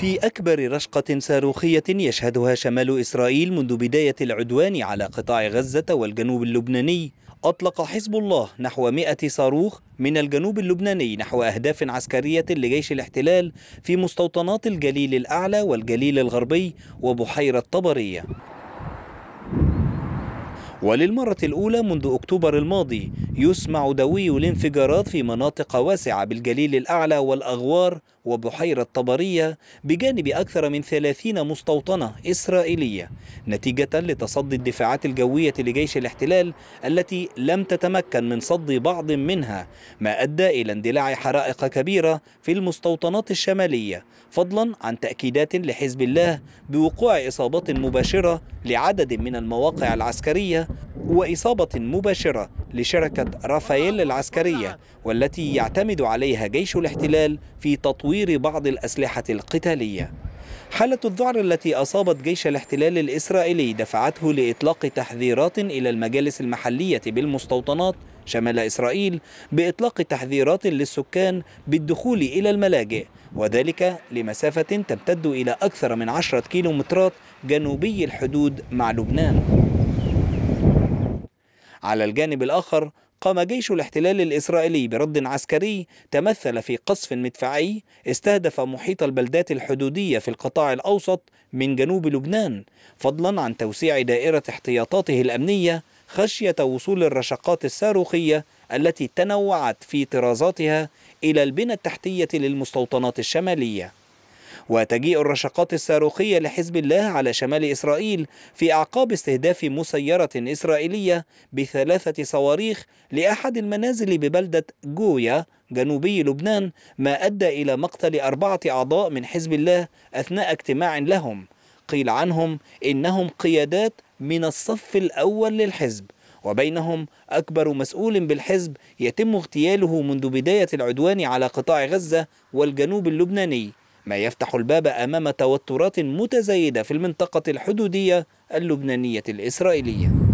في أكبر رشقة صاروخية يشهدها شمال إسرائيل منذ بداية العدوان على قطاع غزة والجنوب اللبناني أطلق حزب الله نحو 100 صاروخ من الجنوب اللبناني نحو أهداف عسكرية لجيش الاحتلال في مستوطنات الجليل الأعلى والجليل الغربي وبحيرة طبرية وللمرة الأولى منذ أكتوبر الماضي يسمع دوي الانفجارات في مناطق واسعة بالجليل الأعلى والأغوار وبحيرة طبرية بجانب أكثر من 30 مستوطنة إسرائيلية نتيجة لتصدي الدفاعات الجوية لجيش الاحتلال التي لم تتمكن من صد بعض منها ما أدى إلى اندلاع حرائق كبيرة في المستوطنات الشمالية فضلا عن تأكيدات لحزب الله بوقوع إصابات مباشرة لعدد من المواقع العسكرية وإصابة مباشرة لشركة رافائيل العسكرية والتي يعتمد عليها جيش الاحتلال في تطوير بعض الأسلحة القتالية حالة الذعر التي أصابت جيش الاحتلال الإسرائيلي دفعته لإطلاق تحذيرات إلى المجالس المحلية بالمستوطنات شمال إسرائيل بإطلاق تحذيرات للسكان بالدخول إلى الملاجئ وذلك لمسافة تمتد إلى أكثر من 10 كيلومترات جنوبي الحدود مع لبنان على الجانب الآخر قام جيش الاحتلال الإسرائيلي برد عسكري تمثل في قصف مدفعي استهدف محيط البلدات الحدودية في القطاع الأوسط من جنوب لبنان فضلا عن توسيع دائرة احتياطاته الأمنية خشية وصول الرشقات الصاروخية التي تنوعت في طرازاتها إلى البنى التحتية للمستوطنات الشمالية وتجيء الرشقات الصاروخية لحزب الله على شمال إسرائيل في أعقاب استهداف مسيرة إسرائيلية بثلاثة صواريخ لأحد المنازل ببلدة جويا جنوبي لبنان ما أدى إلى مقتل أربعة أعضاء من حزب الله أثناء اجتماع لهم قيل عنهم إنهم قيادات من الصف الأول للحزب وبينهم أكبر مسؤول بالحزب يتم اغتياله منذ بداية العدوان على قطاع غزة والجنوب اللبناني ما يفتح الباب أمام توترات متزايدة في المنطقة الحدودية اللبنانية الإسرائيلية